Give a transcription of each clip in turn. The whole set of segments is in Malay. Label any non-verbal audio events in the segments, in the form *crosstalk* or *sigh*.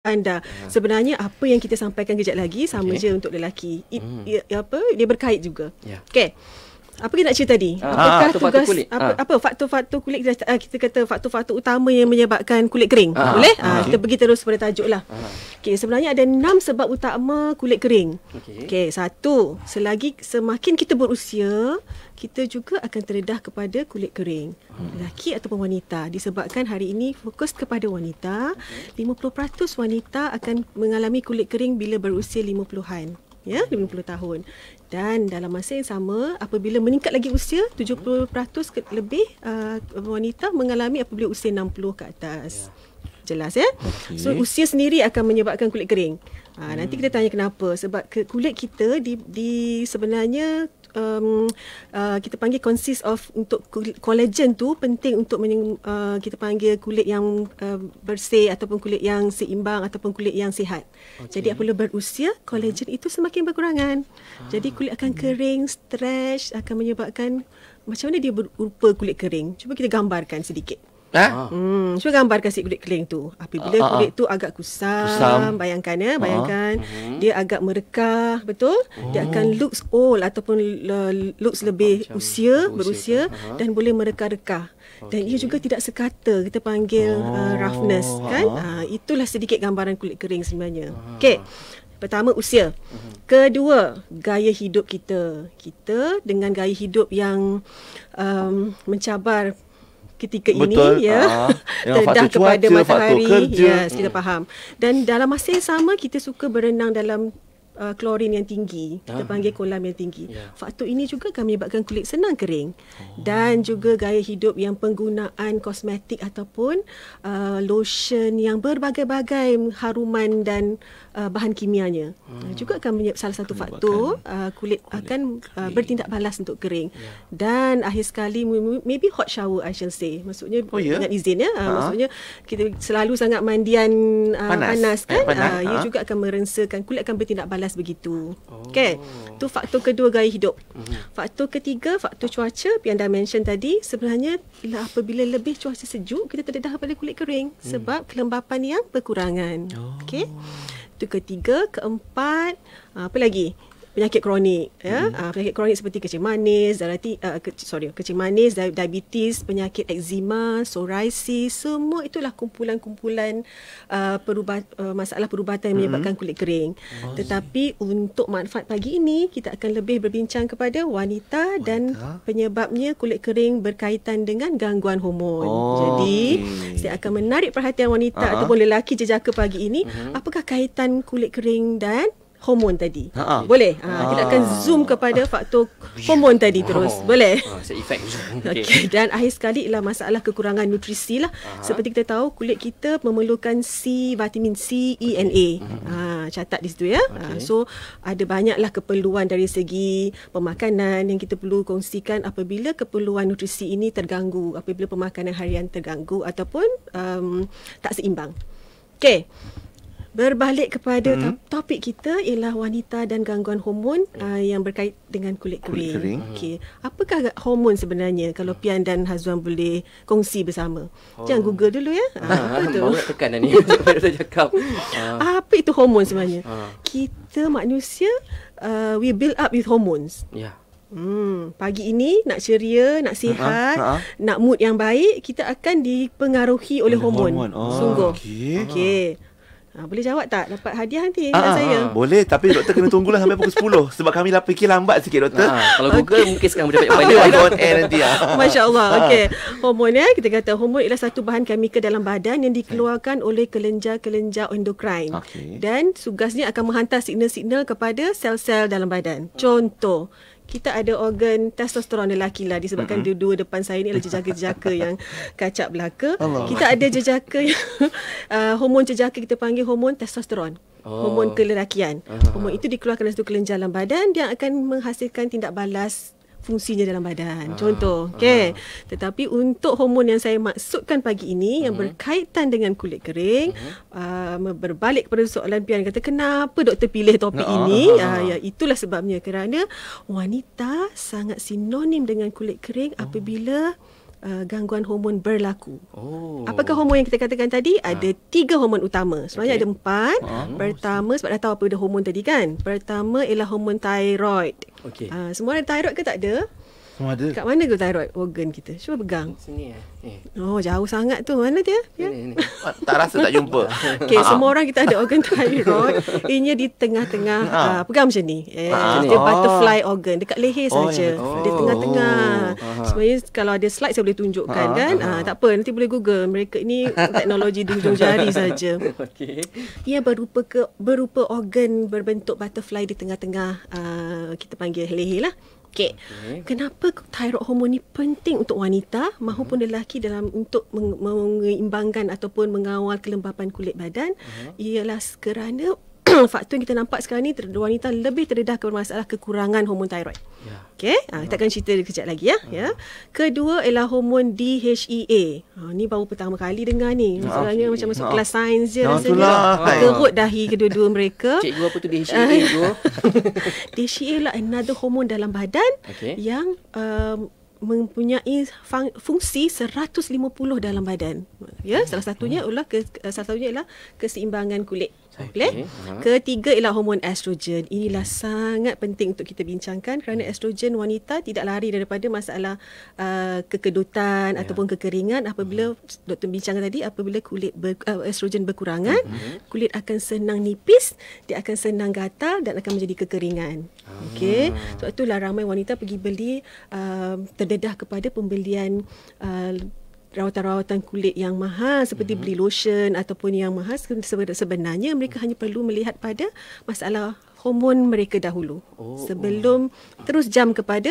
anda ha. sebenarnya apa yang kita sampaikan kejap lagi sama okay. je untuk lelaki It, hmm. ia, apa dia berkait juga yeah. okey apa kita nak cerita tadi? Ah, Apakah ha, tugas kulit. Apa, ha. apa faktor-faktor kulit kita, ah, kita kata faktor-faktor utama yang menyebabkan kulit kering? Ha. Boleh? Ha. Ha. kita pergi terus pada tajuklah. Ha. Okey, sebenarnya ada enam sebab utama kulit kering. Okey. Okay, satu, selagi semakin kita berusia, kita juga akan terdedah kepada kulit kering. Hmm. Lelaki ataupun wanita disebabkan hari ini fokus kepada wanita, 50% wanita akan mengalami kulit kering bila berusia 50-an ya 50 tahun dan dalam masa yang sama apabila meningkat lagi usia 70% lebih uh, wanita mengalami apabila usia 60 ke atas yeah. jelas ya okay. so usia sendiri akan menyebabkan kulit kering uh, nanti hmm. kita tanya kenapa sebab kulit kita di di sebenarnya um, uh, kita panggil consists of untuk collagen tu penting untuk men, uh, kita panggil kulit yang uh, bersih ataupun kulit yang seimbang ataupun kulit yang sihat. Okay. Jadi apabila berusia, collagen hmm. itu semakin berkurangan. Ah. Jadi kulit akan kering, stretch akan menyebabkan macam mana dia berupa kulit kering. Cuba kita gambarkan sedikit. Ha? Ah. Hmm, cuba gambar kasih kulit keling tu. Apabila ah, uh, ah, uh, kulit tu agak kusam, kusam. bayangkan ya, eh, bayangkan uh, uh, dia agak merekah, betul? Oh. Dia akan oh. looks old ataupun looks lebih Macam usia, berusia, berusia uh, dan boleh merekah-rekah. Okay. Dan ia juga tidak sekata, kita panggil oh. uh, roughness kan? Uh, uh, itulah sedikit gambaran kulit kering sebenarnya. Uh. Okey. Pertama usia. Mhm. Kedua, gaya hidup kita. Kita dengan gaya hidup yang um, mencabar ketika Betul. ini ya yeah. *laughs* terdah kepada matahari ya yes, kita hmm. faham dan dalam masa yang sama kita suka berenang dalam uh, klorin yang tinggi kita ah. panggil kolam yang tinggi yeah. faktor ini juga akan menyebabkan kulit senang kering oh. dan juga gaya hidup yang penggunaan kosmetik ataupun uh, lotion yang berbagai-bagai haruman dan uh, bahan kimianya uh, hmm. juga akan menyebabkan salah satu faktor uh, kulit, kulit akan uh, bertindak balas untuk kering yeah. dan akhir sekali maybe hot shower I shall say maksudnya oh, yeah? dengan izin ya uh, ha? maksudnya kita selalu sangat mandian uh, panas. panas eh, kan eh, panas. Uh, ha? ia juga akan merengsakan kulit akan bertindak balas panas begitu. Oh. Okay. Itu faktor kedua gaya hidup. Mm-hmm. Faktor ketiga, faktor cuaca yang dah mention tadi. Sebenarnya lah apabila lebih cuaca sejuk, kita terdedah pada kulit kering. Mm. Sebab kelembapan yang berkurangan. Oh. Okay. Itu ketiga, keempat, ah, apa lagi? penyakit kronik ya uh, penyakit kronik seperti kencing manis darati uh, ke, sorry kencing manis diabetes penyakit eczema psoriasis semua itulah kumpulan-kumpulan uh, ah, perubat, uh, ah, masalah perubatan yang hmm. menyebabkan kulit kering Wazi. Oh. tetapi untuk manfaat pagi ini kita akan lebih berbincang kepada wanita, wanita. dan penyebabnya kulit kering berkaitan dengan gangguan hormon oh. jadi okay. saya akan menarik perhatian wanita uh-huh. ataupun lelaki jejaka pagi ini uh-huh. apakah kaitan kulit kering dan hormon tadi. Ha. ha. Boleh? Ha, ha. kita akan zoom kepada faktor hormon tadi terus. Oh. Boleh? Ha, efek Okay. Dan akhir sekali ialah masalah kekurangan nutrisi lah. Ha. Seperti kita tahu kulit kita memerlukan C, vitamin C, E and A. Ha, catat di situ ya. Okay. Ha, so ada banyaklah keperluan dari segi pemakanan yang kita perlu kongsikan apabila keperluan nutrisi ini terganggu, apabila pemakanan harian terganggu ataupun um, tak seimbang. Okay. Berbalik kepada hmm. topik kita ialah wanita dan gangguan hormon hmm. uh, yang berkait dengan kulit kering. Kulit kering. Okay. Apakah hormon sebenarnya kalau hmm. Pian dan Hazwan boleh kongsi bersama? Oh. Jangan google dulu ya. Ha, apa ah, tu? Banyak tekan ni bila *laughs* cakap. Apa itu hormon sebenarnya? Uh. Kita manusia, uh, we build up with hormones. Ya. Yeah. Hmm, pagi ini nak ceria, nak sihat, uh-huh. Uh-huh. nak mood yang baik, kita akan dipengaruhi oleh hormon. hormon. Oh, Sungguh. Okey. Okay. Uh-huh. Ha, boleh jawab tak dapat hadiah nanti ha, ha, saya? Ah. Boleh tapi doktor kena tunggulah sampai pukul 10 sebab kami lah fikir lambat sikit doktor. Ha, kalau Google okay. mungkin sekarang boleh dapat *laughs* hadiah on air nanti ah. Ha. *laughs* Masya-Allah. Ha. Okey. Hormon ya kita kata hormon ialah satu bahan kimia dalam badan yang dikeluarkan okay. oleh kelenjar-kelenjar endokrin. Okay. Dan tugasnya akan menghantar signal-signal kepada sel-sel dalam badan. Contoh kita ada organ testosteron lelaki lah disebabkan mm-hmm. dua-dua depan saya ni ada jejaka-jejaka yang *laughs* kacak belaka. Allah. Kita ada jejaka yang *laughs* uh, hormon jejaka kita panggil hormon testosteron. Oh. Hormon kelelakian. Uh-huh. Hormon itu dikeluarkan dari satu kelenjar dalam badan dia akan menghasilkan tindak balas fungsinya dalam badan. Ah, Contoh, ah. okey. Ah. Tetapi untuk hormon yang saya maksudkan pagi ini uh-huh. yang mm-hmm. berkaitan dengan kulit kering, uh-huh. uh, berbalik kepada soalan pian kata kenapa doktor pilih topik uh ini? uh Uh, ya itulah sebabnya kerana wanita sangat sinonim dengan kulit kering uh apabila uh, gangguan hormon berlaku. Oh. Apakah hormon yang kita katakan tadi? Ha. Ada tiga hormon utama. Sebenarnya okay. ada empat. Oh. Pertama, sebab dah tahu apa dia hormon tadi kan? Pertama ialah hormon thyroid. Okay. Uh, ah, semua ada thyroid ke tak ada? Semua ada. Kat mana ke thyroid organ kita? Cuba pegang. Sini eh. eh. Oh, jauh sangat tu. Mana dia? Ya? Sini, ya. Ni. *laughs* Ah, tak rasa tak jumpa. *laughs* Okey, semua orang kita ada organ thyroid. *laughs* Ininya di tengah-tengah. Ha. Uh, pegang macam ni. Yeah. Eh, dia oh. butterfly organ dekat leher oh, saja. Oh, di tengah-tengah. Oh. Sebenarnya kalau ada slide saya boleh tunjukkan ha. kan. Ha. Ha. tak apa, nanti boleh Google. Mereka ini teknologi di hujung jari saja. Okey. Ia berupa ke, berupa organ berbentuk butterfly di tengah-tengah uh, kita panggil leher lah. Okey. Okay. Kenapa thyroid hormon ni penting untuk wanita maupun uh-huh. lelaki dalam untuk mengimbangkan ataupun mengawal kelembapan kulit badan? Uh-huh. Ialah kerana *coughs* faktor yang kita nampak sekarang ni wanita lebih terdedah kepada masalah kekurangan hormon tiroid. Yeah. Ya. Okay, ha, kita akan cerita kejap lagi ya. Uh-huh. ya. Kedua ialah hormon DHEA. Ha, ah, ni baru pertama kali dengar ni. Masalahnya hmm. okay. Ah. macam masuk no. Hmm. kelas sains je no, rasa ni. Kerut ah. dahi kedua-dua mereka. Cikgu apa tu *laughs* DHEA tu? *laughs* DHEA lah another hormon dalam badan okay. yang um, mempunyai fungsi 150 dalam badan. Ya, salah satunya ialah ke, salah satunya ialah keseimbangan kulit. Okay. uh Ketiga ialah hormon estrogen. Inilah hmm. sangat penting untuk kita bincangkan kerana estrogen wanita tidak lari daripada masalah uh, kekedutan yeah. ataupun kekeringan apabila hmm. doktor bincangkan tadi apabila kulit ber, uh, estrogen berkurangan, hmm. kulit akan senang nipis, dia akan senang gatal dan akan menjadi kekeringan. Hmm. Okey. Sebab itulah ramai wanita pergi beli uh, terdedah kepada pembelian uh, rawatan-rawatan kulit yang mahal seperti mm-hmm. beli lotion ataupun yang mahal sebenarnya mereka hanya perlu melihat pada masalah hormon mereka dahulu oh, sebelum oh. terus jam kepada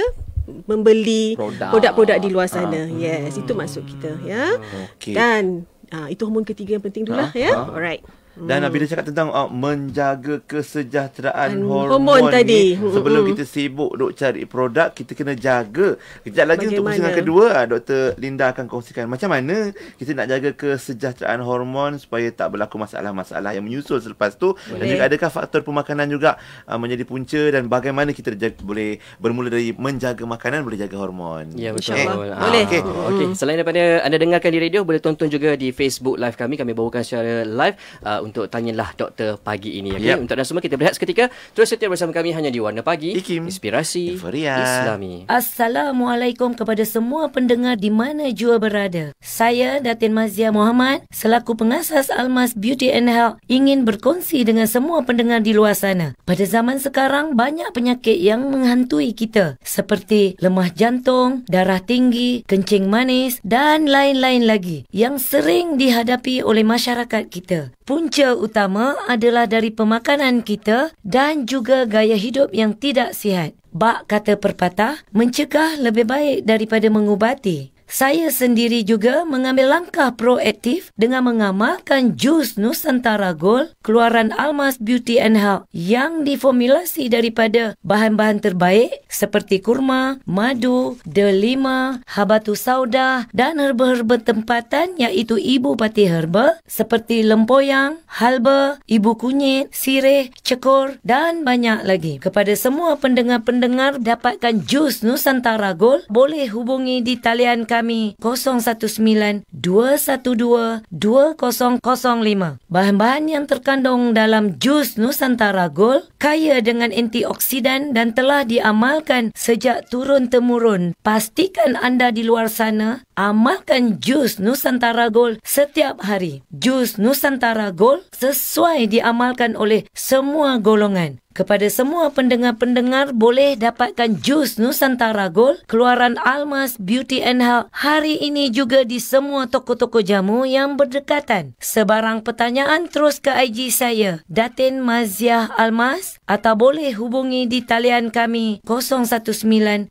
membeli Produk. produk-produk di luar ah. sana. Ah. Yes, itu maksud kita ya. Okay. Dan ah, itu hormon ketiga yang penting dulu lah, ah. ya. Ah. Alright. Dan hmm. bila cakap tentang uh, menjaga kesejahteraan hmm. hormon, hormon ni, tadi. sebelum hmm. hmm kita hmm. sibuk duk cari produk, kita kena jaga. Kejap lagi Bagaimana? untuk pusingan kedua, uh, ah, Dr. Linda akan kongsikan macam mana kita nak jaga kesejahteraan hormon supaya tak berlaku masalah-masalah yang menyusul selepas tu. Boleh. Dan juga adakah faktor pemakanan juga uh, menjadi punca dan bagaimana kita jaga, boleh bermula dari menjaga makanan boleh jaga hormon. Ya, betul. Okay. Ah, boleh. Okay. Hmm. Okay. Selain daripada anda dengarkan di radio, boleh tonton juga di Facebook live kami. Kami bawakan secara live uh, untuk tanyalah doktor pagi ini okay? yep. untuk anda semua kita berehat seketika terus setia bersama kami hanya di Warna Pagi Ikim. Inspirasi Inferia. Islami Assalamualaikum kepada semua pendengar di mana jua berada saya Datin Mazia Muhammad selaku pengasas Almas Beauty and Health ingin berkongsi dengan semua pendengar di luar sana pada zaman sekarang banyak penyakit yang menghantui kita seperti lemah jantung darah tinggi kencing manis dan lain-lain lagi yang sering dihadapi oleh masyarakat kita punca punca utama adalah dari pemakanan kita dan juga gaya hidup yang tidak sihat. Bak kata perpatah, mencegah lebih baik daripada mengubati saya sendiri juga mengambil langkah proaktif dengan mengamalkan jus Nusantara Gold keluaran Almas Beauty and Health yang diformulasi daripada bahan-bahan terbaik seperti kurma, madu, delima, habatus sauda dan herba-herba tempatan iaitu ibu pati herba seperti lempoyang, halba, ibu kunyit, sirih, cekor dan banyak lagi. Kepada semua pendengar-pendengar dapatkan jus Nusantara Gold boleh hubungi di talian kami 019-212-2005. Bahan-bahan yang terkandung dalam jus Nusantara Gold kaya dengan antioksidan dan telah diamalkan sejak turun-temurun. Pastikan anda di luar sana amalkan jus Nusantara Gold setiap hari. Jus Nusantara Gold sesuai diamalkan oleh semua golongan. Kepada semua pendengar-pendengar boleh dapatkan jus Nusantara Gold keluaran Almas Beauty and Health hari ini juga di semua toko-toko jamu yang berdekatan. Sebarang pertanyaan terus ke IG saya Datin Maziah Almas atau boleh hubungi di talian kami 0192122005.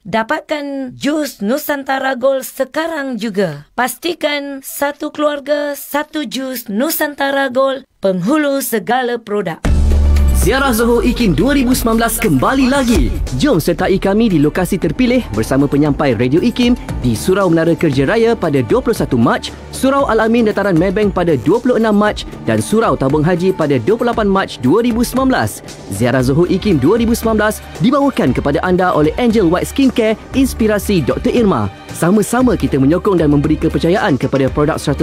Dapatkan jus Nusantara Gold sekarang juga. Pastikan satu keluarga, satu jus Nusantara Gold penghulu segala produk. Ziarah Zohor Ikin 2019 kembali lagi. Jom sertai kami di lokasi terpilih bersama penyampai Radio Ikin di Surau Menara Kerja Raya pada 21 Mac, Surau Al Amin Dataran Mebeng pada 26 Mac dan Surau Tabung Haji pada 28 Mac 2019. Ziarah Zohor Ikin 2019 dibawakan kepada anda oleh Angel White Skincare Inspirasi Dr. Irma. Sama-sama kita menyokong dan memberi kepercayaan kepada produk 100%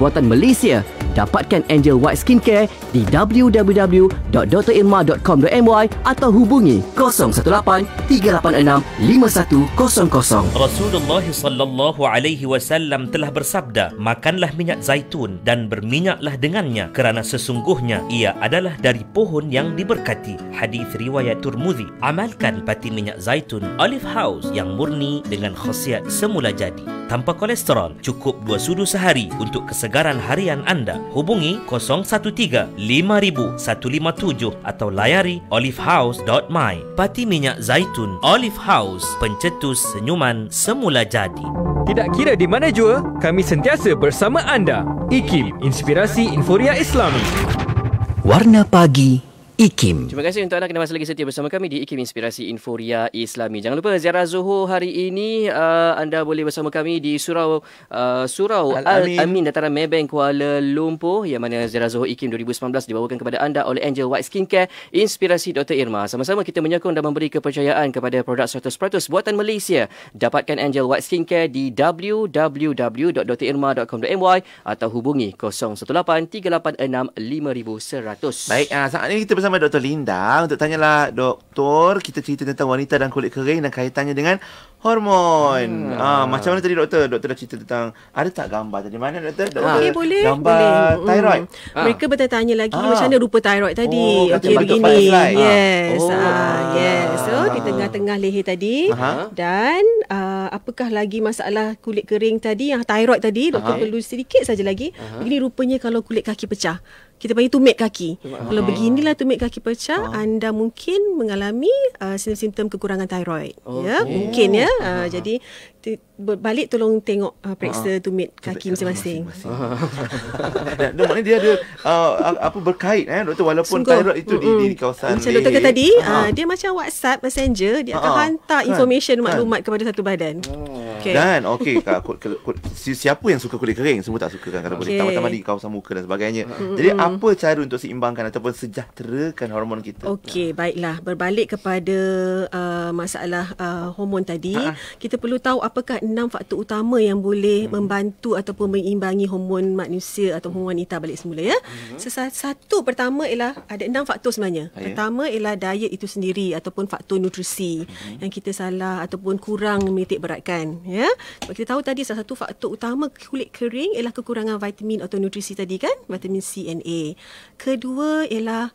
buatan Malaysia. Dapatkan Angel White Skincare di www.drilma.com.my atau hubungi 018-386-5100. Rasulullah sallallahu alaihi wasallam telah bersabda, "Makanlah minyak zaitun dan berminyaklah dengannya kerana sesungguhnya ia adalah dari pohon yang diberkati." Hadis riwayat Turmudi. Amalkan pati minyak zaitun Olive House yang murni dengan khasiat semu- semula jadi. Tanpa kolesterol, cukup 2 sudu sehari untuk kesegaran harian anda. Hubungi 013 5157 atau layari olivehouse.my. Pati minyak zaitun Olive House, pencetus senyuman semula jadi. Tidak kira di mana jua, kami sentiasa bersama anda. IKIM, Inspirasi Inforia Islami. Warna Pagi IKIM. Terima kasih untuk anda kena masih lagi setia bersama kami di IKIM Inspirasi Inforia Islami. Jangan lupa ziarah Zuhur hari ini uh, anda boleh bersama kami di Surau uh, Surau Al-Amin Dataran Maybank Kuala Lumpur yang mana ziarah Zuhur IKIM 2019 dibawakan kepada anda oleh Angel White Skincare Inspirasi Dr. Irma. Sama-sama kita menyokong dan memberi kepercayaan kepada produk 100% buatan Malaysia. Dapatkan Angel White Skincare di www.drirma.com.my atau hubungi 018-386-5100. Baik, uh, saat ini kita bersama bersama Dr. Linda untuk tanyalah doktor kita cerita tentang wanita dan kulit kering dan kaitannya dengan hormon. Hmm. Ah, macam mana tadi doktor? Doktor dah cerita tentang ada tak gambar tadi mana doktor? doktor okay, boleh. Gambar boleh. Hmm. thyroid. Hmm. Ah. Mereka bertanya lagi ah. macam mana rupa thyroid tadi? Oh, okay, begini. Ah. Ah, oh. Yes. Oh. Ah, yes. So, di tengah-tengah leher tadi Aha. dan uh, apakah lagi masalah kulit kering tadi yang thyroid tadi? Doktor Aha. perlu sedikit saja lagi. Aha. Begini rupanya kalau kulit kaki pecah kita panggil tumit kaki. Uh-huh. Kalau beginilah tumit kaki pecah, uh-huh. anda mungkin mengalami uh, simptom-simptom kekurangan tiroid. Okay. Ya, mungkin ya. Uh, uh Jadi balik tolong tengok uh, periksa ah. ah, *laughs* uh, tumit kaki masing-masing. Dan maknanya dia ada uh, apa berkait eh doktor walaupun Sungguh. thyroid itu mm-hmm. di, di kawasan macam doktor kata tadi uh-huh. uh, dia macam WhatsApp Messenger dia akan uh-huh. hantar kan, information kan? maklumat kepada satu badan. Dan oh. okey okay, kul- kul- si- siapa yang suka kulit kering semua tak suka kan kalau boleh okay. tambah-tambah di kawasan muka dan sebagainya. Uh-huh. Jadi uh-huh. apa cara untuk seimbangkan ataupun sejahterakan hormon kita? Okey uh-huh. baiklah berbalik kepada uh, masalah uh, hormon tadi uh-huh. kita perlu tahu apa apakah enam faktor utama yang boleh hmm. membantu ataupun mengimbangi hormon manusia atau hormon wanita balik semula ya. Hmm. Satu pertama ialah ada enam faktor sebenarnya. Ayah. Pertama ialah diet itu sendiri ataupun faktor nutrisi hmm. yang kita salah ataupun kurang memetik beratkan ya. Sebab kita tahu tadi salah satu faktor utama kulit kering ialah kekurangan vitamin atau nutrisi tadi kan, vitamin C dan A. Kedua ialah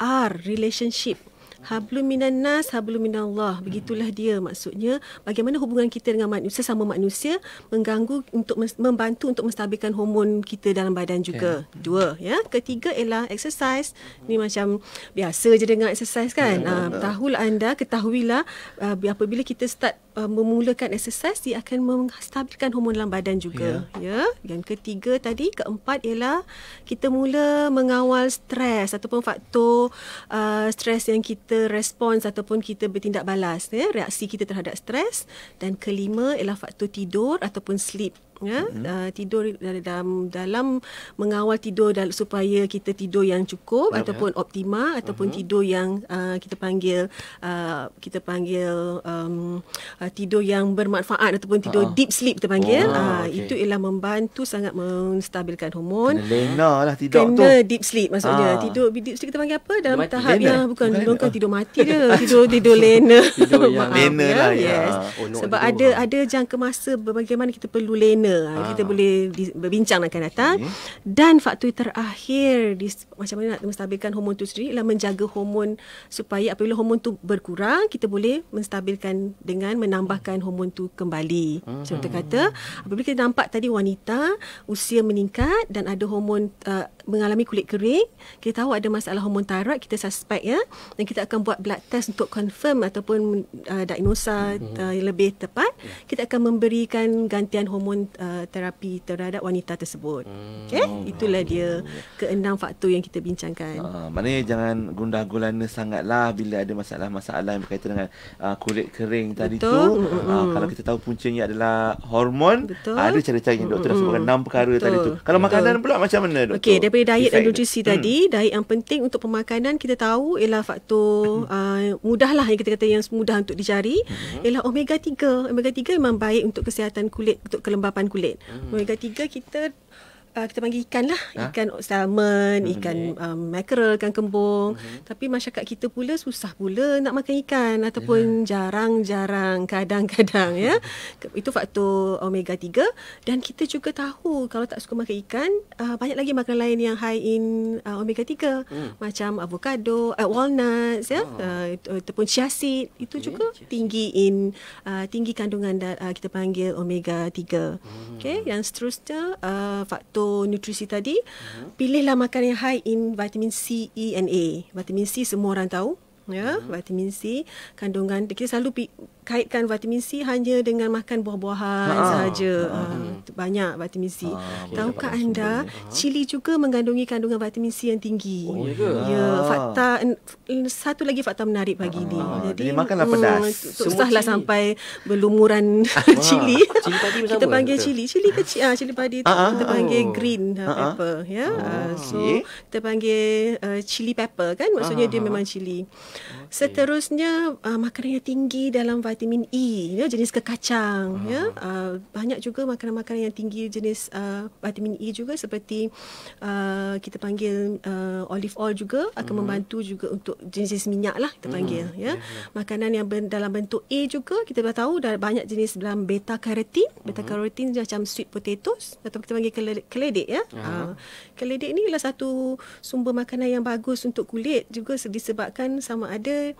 R relationship hablum minannas hablum minallah begitulah dia maksudnya bagaimana hubungan kita dengan manusia sama manusia mengganggu untuk membantu untuk menstabilkan hormon kita dalam badan juga okay. Hmm. dua ya ketiga ialah exercise Ini macam biasa je dengan exercise kan yeah, ya, uh, tahulah anda ketahuilah ah, apabila kita start ah, memulakan exercise dia akan menstabilkan hormon dalam badan juga yeah. ya yang ketiga tadi keempat ialah kita mula mengawal stres ataupun faktor uh, stres yang kita kita respons ataupun kita bertindak balas ya reaksi kita terhadap stres dan kelima ialah faktor tidur ataupun sleep ya hmm. uh, tidur dalam dalam mengawal tidur dalam, supaya kita tidur yang cukup yeah, ataupun yeah. optima ataupun uh-huh. tidur yang uh, kita panggil uh, kita panggil um, uh, tidur yang bermanfaat ataupun tidur uh-huh. deep sleep kita panggil oh, uh, ah, okay. itu ialah membantu sangat menstabilkan hormon kena lah tidur kena tu kena deep sleep maksudnya uh. tidur deep sleep kita panggil apa dalam mati. tahap lena. yang bukan bukan, bukan tidur mati dia *laughs* tidur tidur lena tidur yang *laughs* lena ya. lah ya. Oh, sebab ada ada jangka masa bagaimana kita perlu lena mula ha. Ah, ah. kita boleh berbincang akan datang okay. dan faktor terakhir di, macam mana nak menstabilkan hormon tu sendiri ialah menjaga hormon supaya apabila hormon tu berkurang kita boleh menstabilkan dengan menambahkan hormon tu kembali hmm. contoh kata apabila kita nampak tadi wanita usia meningkat dan ada hormon uh, mengalami kulit kering kita tahu ada masalah hormon tarak, kita suspect ya dan kita akan buat blood test untuk confirm ataupun uh, diagnosa hmm. uh, yang lebih tepat ya. kita akan memberikan gantian hormon Uh, terapi terhadap wanita tersebut. Hmm. Okay? Oh, Itulah dia keenam faktor yang kita bincangkan. Uh, maknanya jangan gundah gulana sangatlah bila ada masalah-masalah yang berkaitan dengan uh, kulit kering Betul. tadi tu. hmm Uh, kalau kita tahu puncanya adalah hormon, Betul. Uh, ada cara-cara yang doktor hmm dah sebutkan enam perkara Betul. tadi tu. Kalau Betul. makanan pula macam mana doktor? Okey, daripada diet dan nutrisi hmm. tadi, diet yang penting untuk pemakanan kita tahu ialah faktor uh, mudahlah yang kita kata yang mudah untuk dicari hmm ialah omega 3. Omega 3 memang baik untuk kesihatan kulit, untuk kelembapan kulit. Hmm. Omega 3 kita uh, kita panggil ikan lah ha? ikan salmon hmm. ikan um, mackerel ikan kembung hmm. tapi masyarakat kita pula susah pula nak makan ikan ataupun yeah. jarang-jarang kadang-kadang ya *laughs* itu faktor omega 3 dan kita juga tahu kalau tak suka makan ikan uh, banyak lagi makanan lain yang high in uh, omega 3 hmm. macam avocado uh, walnuts ya oh. uh, ataupun chia itu okay. Ya, juga chia tinggi in uh, tinggi kandungan da- uh, kita panggil omega 3 hmm. okey yang seterusnya uh, faktor untuk nutrisi tadi, mm-hmm. pilihlah makanan yang high in vitamin C, E and A. Vitamin C semua orang tahu, ya, mm-hmm. vitamin C kandungan kita selalu pi kaitkan vitamin C hanya dengan makan buah-buahan ha, sahaja. Ha, ha, banyak vitamin C. Ha, Tahukah anda, ha? cili juga mengandungi kandungan vitamin C yang tinggi. Oh, ya, ke? fakta satu lagi fakta menarik bagi ha, ni. Ha, jadi, jadi makanlah mm, pedas. Hmm, Susahlah sampai berlumuran ha, *laughs* cili. Cili padi Kita panggil ke? cili, cili kecil ah, cili padi tu ha, kita panggil oh. green ha, pepper ha? ya. Oh, so, okay. kita panggil uh, cili pepper kan? Maksudnya ha, dia memang cili. Okay. Seterusnya uh, makanan yang tinggi dalam vitamin vitamin E ya jenis kekacang uh-huh. ya uh, banyak juga makanan-makanan yang tinggi jenis uh, vitamin E juga seperti uh, kita panggil uh, olive oil juga akan uh-huh. membantu juga untuk jenis minyak lah kita mhm. panggil uh-huh. ya yeah. makanan yang ben, dalam bentuk E juga kita dah tahu dah banyak jenis dalam beta karotin mhm. beta karotin uh-huh. macam sweet potatoes atau kita panggil keledek, keledek ya uh-huh. uh, keledek ni adalah satu sumber makanan yang bagus untuk kulit juga disebabkan sama ada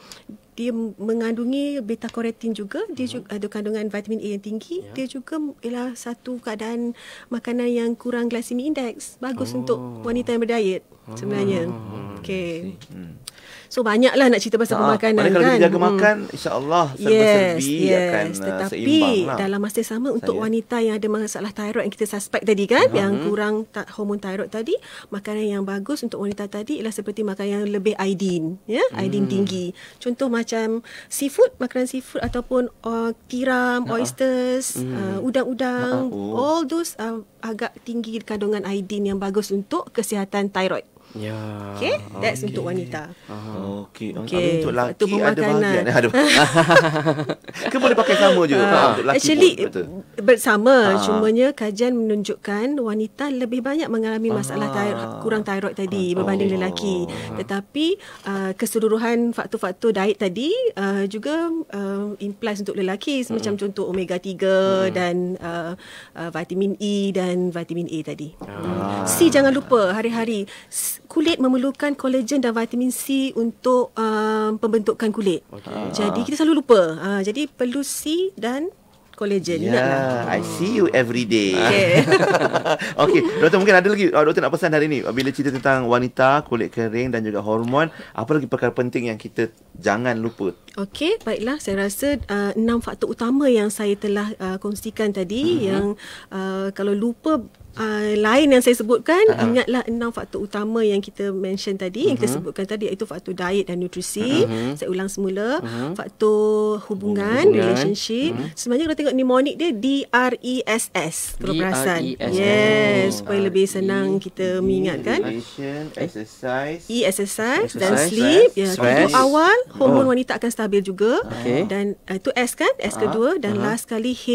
dia mengandungi beta karotin juga dia mhm. juga ada kandungan vitamin A yang tinggi ya. dia juga ialah satu keadaan makanan yang kurang glycemic index bagus oh. untuk wanita yang berdiet sebenarnya oh. okey So banyaklah nak cerita pasal nah, pemakanan kan. Kalau kita jaga hmm. makan, insyaAllah serba yes, serbi yes. akan uh, Tetapi lah. dalam masa yang sama untuk Saya. wanita yang ada masalah tiroid yang kita suspek tadi kan, uh-huh. yang hmm. kurang ta- hormon tiroid tadi, makanan yang bagus untuk wanita tadi ialah seperti makanan yang lebih iodin, Ya? Hmm. Iodine tinggi. Contoh macam seafood, makanan seafood ataupun uh, tiram, uh-huh. oysters, hmm. uh, udang-udang, uh-huh. all those uh, agak tinggi kandungan iodin yang bagus untuk kesihatan tiroid. Yeah. Okay, that's okay. untuk wanita. Okay, Okey. Untuk lelaki untuk ada bahagian. Eh. Aduh. *laughs* Ke boleh pakai sama juga. Uh, untuk lelaki actually, pun, bersama. Uh. Ah. nya kajian menunjukkan wanita lebih banyak mengalami ah. masalah uh. kurang tiroid tadi uh. berbanding oh. lelaki. Uh. Tetapi uh, keseluruhan faktor-faktor diet tadi uh, juga uh, implies untuk lelaki. Uh. Macam contoh omega 3 uh. Hmm. dan uh, uh, vitamin E dan vitamin A tadi. Uh. Uh. C jangan lupa hari-hari kulit memerlukan kolagen dan vitamin C untuk uh, pembentukan kulit. Okay. Ah. Ah. Jadi kita selalu lupa. Uh, jadi perlu C dan kolagen. Ya, lah. yeah, I see you every day. *laughs* Okey. okay, doktor mungkin ada lagi uh, doktor nak pesan hari ini bila cerita tentang wanita, kulit kering dan juga hormon, apa lagi perkara penting yang kita jangan lupa? Okey, baiklah saya rasa uh, enam faktor utama yang saya telah uh, kongsikan tadi uh-huh. yang uh, kalau lupa Ah, lain yang saya sebutkan uh-huh. ingatlah enam faktor utama yang kita mention tadi uh-huh. yang kita mhm. sebutkan tadi iaitu faktor diet dan nutrisi uh-huh. saya ulang semula uh-huh. faktor hubungan, hubungan. relationship uh-huh. sebenarnya kalau tengok mnemonic dia D R E S S perubahan e yes oh. supaya lebih senang ah, kita mengingatkan e eh? exercise e I dan sleep ya tidur awal oh. hormon wanita akan stabil juga dan ah, itu S kan S kedua dan last kali H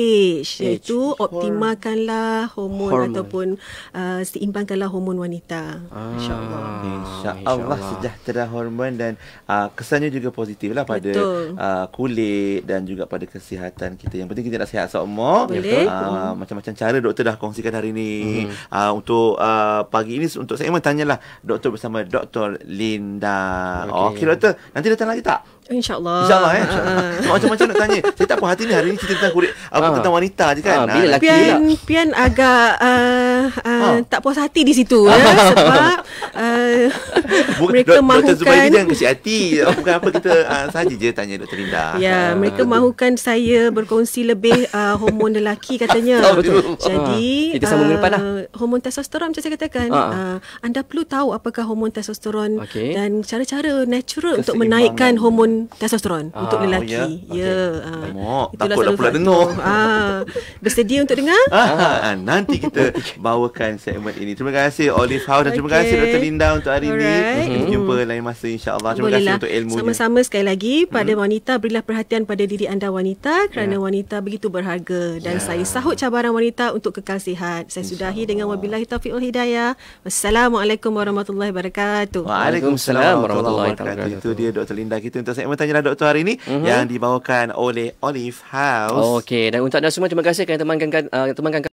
iaitu optimalkanlah hormon ataupun ataupun uh, seimbangkanlah hormon wanita. insya ah, Insyaallah Insya-Allah sejahtera hormon dan uh, kesannya juga positif lah pada uh, kulit dan juga pada kesihatan kita. Yang penting kita nak sihat semua. Boleh. Uh, macam-macam cara doktor dah kongsikan hari ini. Hmm. Uh, untuk uh, pagi ini untuk saya memang tanyalah doktor bersama Dr. Linda. Okey okay, doktor, nanti datang lagi tak? InsyaAllah InsyaAllah eh Insya ha, ha, ha. *laughs* Macam-macam nak tanya Saya tak puas hati ni Hari ni cerita tentang kulit apa, ah. Tentang wanita je kan ah, Bila lelaki pian, pian agak uh, uh, Tak puas hati di situ ya, Sebab uh, *laughs* Mereka Dr. mahukan Dr. Zubairi ni yang kesih hati Bukan apa kita uh, Sahaja je tanya Dr. Linda Ya uh, Mereka betul. mahukan saya Berkongsi lebih uh, Hormon lelaki katanya Betul Jadi Kita sambung depan lah Hormon testosteron Macam saya katakan uh, Anda perlu tahu Apakah hormon testosteron okay. Dan cara-cara Natural untuk menaikkan Hormon testosterone ah, untuk lelaki. Oh, ya. ya okay. Yeah. Uh, Takutlah pula dengar. Ah, bersedia untuk dengar? Ah, ah nanti kita *laughs* bawakan segmen ini. Terima kasih Olive House dan okay. terima kasih Dr. Linda untuk hari ini. Mm-hmm. jumpa lain masa insyaallah. allah Terima Bolehlah. kasih untuk ilmu. Sama-sama sekali lagi pada hmm wanita berilah perhatian pada diri anda wanita kerana yeah. wanita begitu berharga dan yeah. saya sahut cabaran wanita untuk kekal sihat. Saya insya'Allah. sudahi dengan wabillahi taufiq wal hidayah. Wassalamualaikum warahmatullahi wabarakatuh. Waalaikumsalam warahmatullahi wabarakatuh. Itu dia Dr. Linda kita untuk segmen segmen tanya doktor hari ini mm-hmm. yang dibawakan oleh Olive House. Okey dan untuk anda semua terima kasih kerana temankan uh, temankan